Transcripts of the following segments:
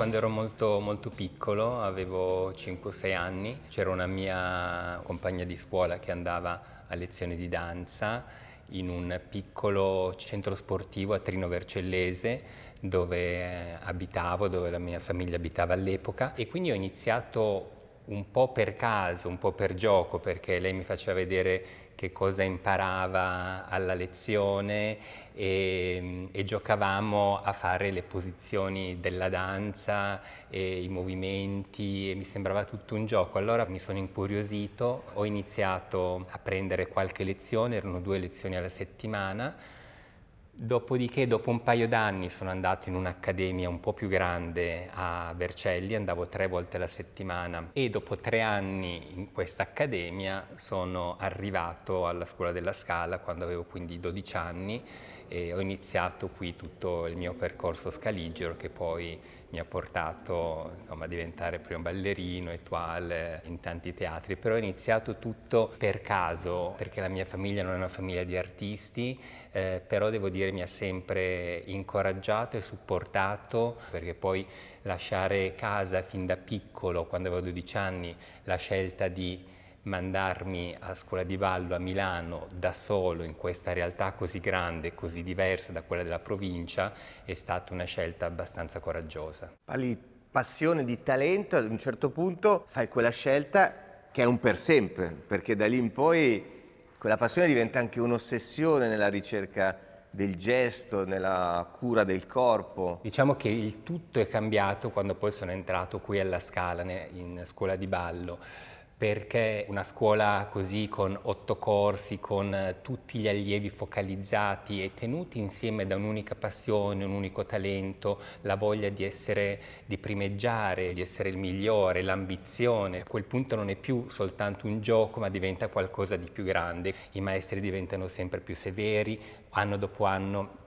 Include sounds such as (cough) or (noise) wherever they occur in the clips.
Quando ero molto, molto piccolo, avevo 5-6 anni, c'era una mia compagna di scuola che andava a lezione di danza in un piccolo centro sportivo a Trino Vercellese dove eh, abitavo, dove la mia famiglia abitava all'epoca e quindi ho iniziato un po' per caso, un po' per gioco, perché lei mi faceva vedere che cosa imparava alla lezione e, e, giocavamo a fare le posizioni della danza, i movimenti e mi sembrava tutto un gioco. Allora mi sono incuriosito, ho iniziato a prendere qualche lezione, erano due lezioni alla settimana, Dopodiché, dopo un paio d'anni, sono andato in un'accademia un po' più grande a Vercelli, andavo tre volte alla settimana e dopo tre anni in questa accademia sono arrivato alla Scuola della Scala quando avevo quindi 12 anni e ho iniziato qui tutto il mio percorso scaligero che poi mi ha portato insomma, a diventare primo ballerino, étoile, in tanti teatri, però ho iniziato tutto per caso, perché la mia famiglia non è una famiglia di artisti, eh, però devo dire mi ha sempre incoraggiato e supportato, perché poi lasciare casa fin da piccolo, quando avevo 12 anni, la scelta di mandarmi a scuola di ballo a Milano da solo in questa realtà così grande e così diversa da quella della provincia è stata una scelta abbastanza coraggiosa. Parli passione di talento, ad un certo punto fai quella scelta che è un per sempre, perché da lì in poi quella passione diventa anche un'ossessione nella ricerca del gesto, nella cura del corpo. Diciamo che il tutto è cambiato quando poi sono entrato qui alla Scala, in scuola di ballo perché una scuola così con otto corsi, con eh, tutti gli allievi focalizzati e tenuti insieme da un'unica passione, un unico talento, la voglia di essere, di primeggiare, di essere il migliore, l'ambizione, a quel punto non è più soltanto un gioco ma diventa qualcosa di più grande. I maestri diventano sempre più severi, anno dopo anno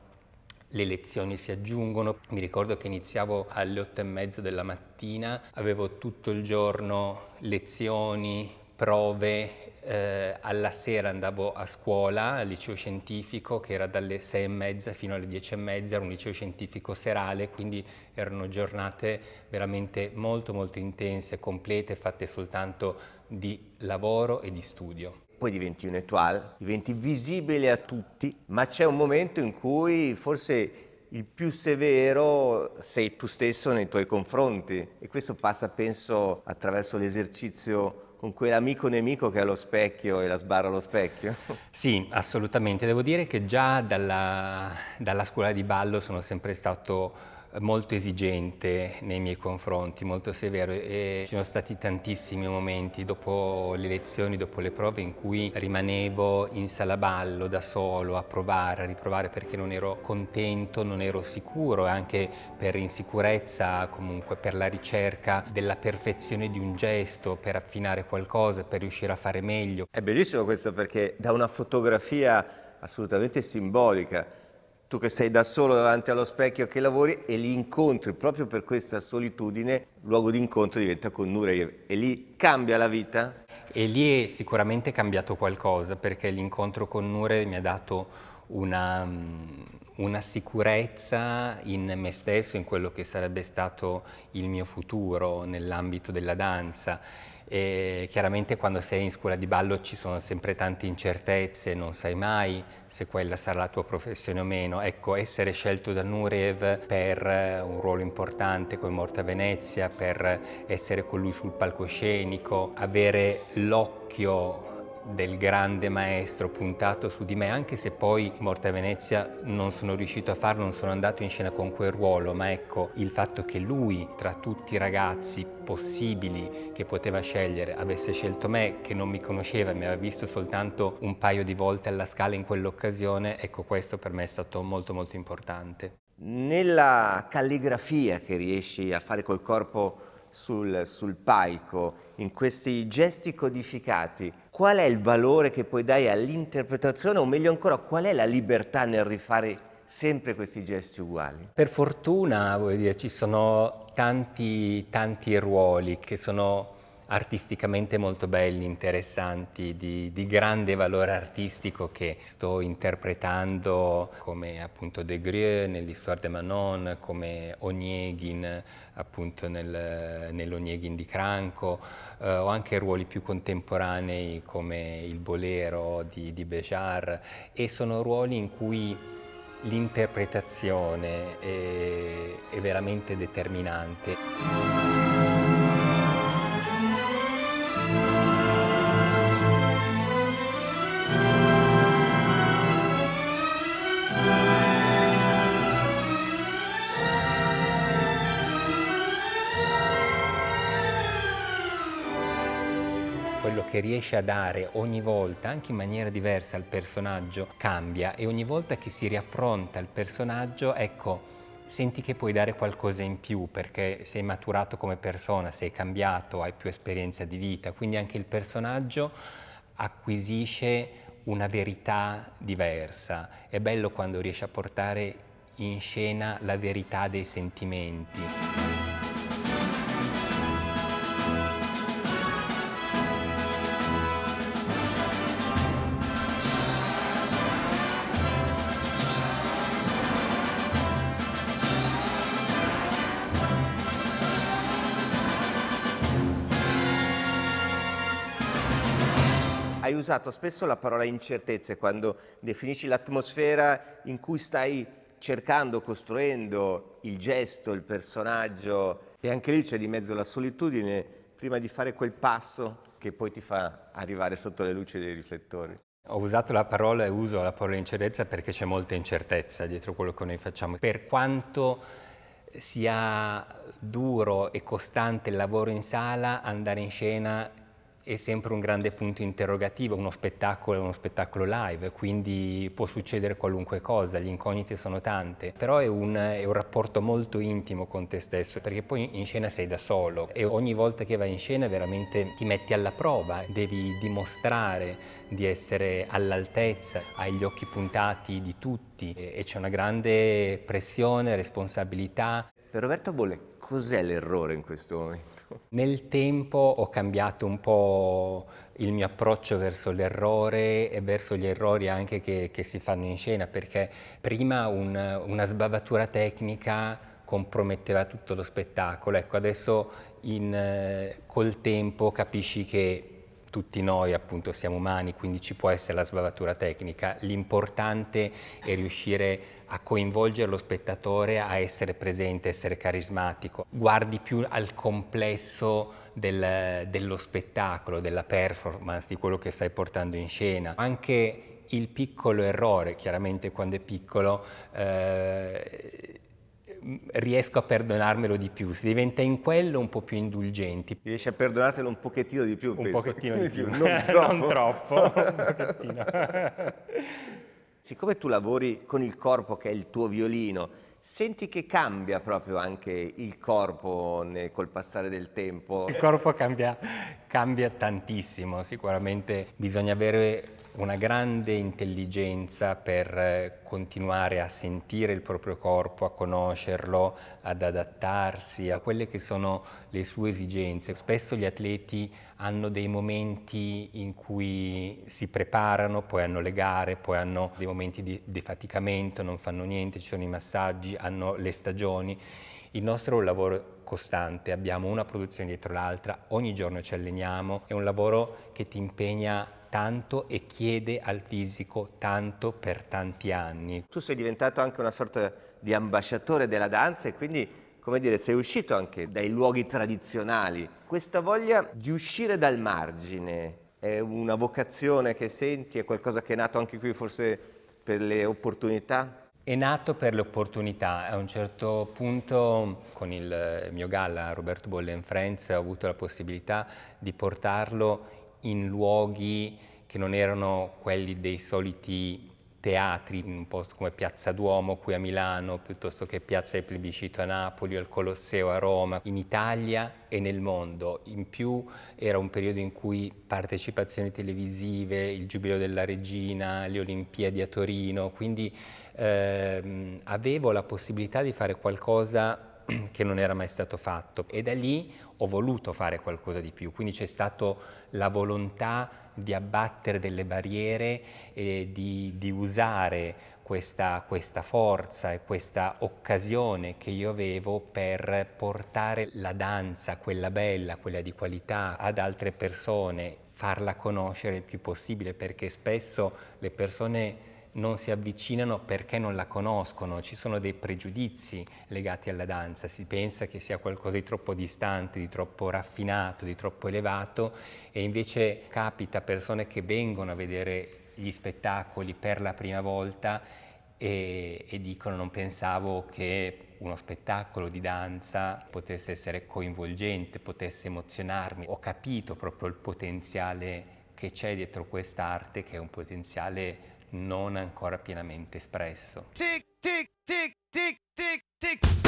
le lezioni si aggiungono. Mi ricordo che iniziavo alle otto e mezza della mattina, avevo tutto il giorno lezioni, prove, eh, alla sera andavo a scuola al liceo scientifico che era dalle sei e mezza fino alle dieci e mezza, era un liceo scientifico serale, quindi erano giornate veramente molto molto intense, complete, fatte soltanto di lavoro e di studio poi diventi un étoile, diventi visibile a tutti, ma c'è un momento in cui forse il più severo sei tu stesso nei tuoi confronti e questo passa penso attraverso l'esercizio con quell'amico nemico che ha lo specchio e la sbarra allo specchio? (laughs) Sì, assolutamente. Devo dire che già dalla, dalla scuola di ballo sono sempre stato molto esigente nei miei confronti, molto severo e ci sono stati tantissimi momenti dopo le lezioni, dopo le prove in cui rimanevo in sala ballo da solo a provare, a riprovare perché non ero contento, non ero sicuro anche per insicurezza, comunque per la ricerca della perfezione di un gesto, per affinare qualcosa, per riuscire a fare meglio. È bellissimo questo perché da una fotografia assolutamente simbolica tu che sei da solo davanti allo specchio che lavori e li incontri proprio per questa solitudine, luogo di incontro diventa con Nureyev e lì cambia la vita? E lì è sicuramente cambiato qualcosa perché l'incontro con Nureyev mi ha dato una, mm, una sicurezza in me stesso, in quello che sarebbe stato il mio futuro nell'ambito della danza e chiaramente quando sei in scuola di ballo ci sono sempre tante incertezze, non sai mai se quella sarà la tua professione o meno. Ecco, essere scelto da Nurev per eh, un ruolo importante come Morta Venezia, per essere con lui sul palcoscenico, avere l'occhio del grande maestro puntato su di me, anche se poi Morta Venezia non sono riuscito a farlo, non sono andato in scena con quel ruolo, ma ecco il fatto che lui tra tutti i ragazzi possibili che poteva scegliere avesse scelto me che non mi conosceva mi aveva visto soltanto un paio di volte alla scala in quell'occasione, ecco questo per me è stato molto molto importante. Nella calligrafia che riesci a fare col corpo sul, sul palco, in questi gesti codificati, qual è il valore che poi dai all'interpretazione o meglio ancora qual è la libertà nel rifare sempre questi gesti uguali? Per fortuna dire, ci sono tanti, tanti ruoli che sono artisticamente molto belli, interessanti, di, di, grande valore artistico che sto interpretando come appunto De Grieux nell'Histoire de Manon, come Onieghin appunto nel, nell'Onieghin di Cranco, eh, ho anche ruoli più contemporanei come il Bolero di, di Béjar e sono ruoli in cui l'interpretazione è, è veramente determinante. quello che riesce a dare ogni volta, anche in maniera diversa, al personaggio cambia e ogni volta che si riaffronta il personaggio, ecco, senti che puoi dare qualcosa in più perché sei maturato come persona, sei cambiato, hai più esperienza di vita, quindi anche il personaggio acquisisce una verità diversa. È bello quando riesci a portare in scena la verità dei sentimenti. hai usato spesso la parola incertezze quando definisci l'atmosfera in cui stai cercando, costruendo il gesto, il personaggio e anche lì c'è di mezzo la solitudine prima di fare quel passo che poi ti fa arrivare sotto le luci dei riflettori. Ho usato la parola e uso la parola incertezza perché c'è molta incertezza dietro quello che noi facciamo. Per quanto sia duro e costante il lavoro in sala, andare in scena è sempre un grande punto interrogativo, uno spettacolo è uno spettacolo live, quindi può succedere qualunque cosa, le incognite sono tante, però è un, è un, rapporto molto intimo con te stesso, perché poi in scena sei da solo e ogni volta che vai in scena veramente ti metti alla prova, devi dimostrare di essere all'altezza, hai gli occhi puntati di tutti e, e c'è una grande pressione, responsabilità. Per Roberto Bolle cos'è l'errore in questo momento? Ecco. Nel tempo ho cambiato un po' il mio approccio verso l'errore e verso gli errori anche che, che si fanno in scena, perché prima un, una sbavatura tecnica comprometteva tutto lo spettacolo, ecco adesso in, eh, col tempo capisci che tutti noi appunto siamo umani, quindi ci può essere la sbavatura tecnica. L'importante è riuscire a coinvolgere lo spettatore, a essere presente, essere carismatico. Guardi più al complesso del, dello spettacolo, della performance, di quello che stai portando in scena. Anche il piccolo errore, chiaramente quando è piccolo, eh, riesco a perdonarmelo di più, si diventa in quello un po' più indulgenti. Riesci a perdonartelo un pochettino di più, Un penso. pochettino di (laughs) più, non troppo. (laughs) non troppo un (laughs) Siccome tu lavori con il corpo che è il tuo violino, senti che cambia proprio anche il corpo col passare del tempo? Il corpo cambia, cambia tantissimo, sicuramente bisogna avere una grande intelligenza per eh, continuare a sentire il proprio corpo, a conoscerlo, ad adattarsi a quelle che sono le sue esigenze. Spesso gli atleti hanno dei momenti in cui si preparano, poi hanno le gare, poi hanno dei momenti di defaticamento, non fanno niente, ci sono i massaggi, hanno le stagioni. Il nostro è un lavoro costante, abbiamo una produzione dietro l'altra, ogni giorno ci alleniamo, è un lavoro che ti impegna tanto e chiede al fisico tanto per tanti anni. Tu sei diventato anche una sorta di ambasciatore della danza e quindi come dire, sei uscito anche dai luoghi tradizionali. Questa voglia di uscire dal margine è una vocazione che senti, è qualcosa che è nato anche qui forse per le opportunità? È nato per le opportunità. A un certo punto con il mio galla Roberto Bolle in Friends ho avuto la possibilità di portarlo in luoghi che non erano quelli dei soliti teatri, in un posto come Piazza Duomo qui a Milano, piuttosto che Piazza del Plebiscito a Napoli o il Colosseo a Roma, in Italia e nel mondo. In più era un periodo in cui partecipazioni televisive, il Giubileo della Regina, le Olimpiadi a Torino, quindi ehm, avevo la possibilità di fare qualcosa che non era mai stato fatto e da lì ho voluto fare qualcosa di più, quindi c'è stata la volontà di abbattere delle barriere e di, di usare questa, questa, forza e questa occasione che io avevo per portare la danza, quella bella, quella di qualità, ad altre persone, farla conoscere il più possibile perché spesso le persone non si avvicinano perché non la conoscono, ci sono dei pregiudizi legati alla danza, si pensa che sia qualcosa di troppo distante, di troppo raffinato, di troppo elevato e invece capita persone che vengono a vedere gli spettacoli per la prima volta e, e dicono non pensavo che uno spettacolo di danza potesse essere coinvolgente, potesse emozionarmi, ho capito proprio il potenziale che c'è dietro quest'arte che è un potenziale non ancora pienamente espresso. Tic, tic, tic, tic, tic, tic.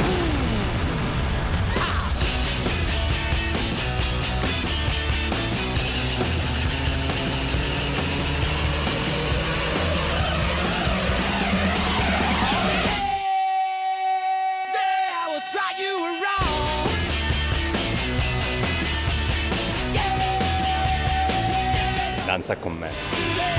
Danza con me.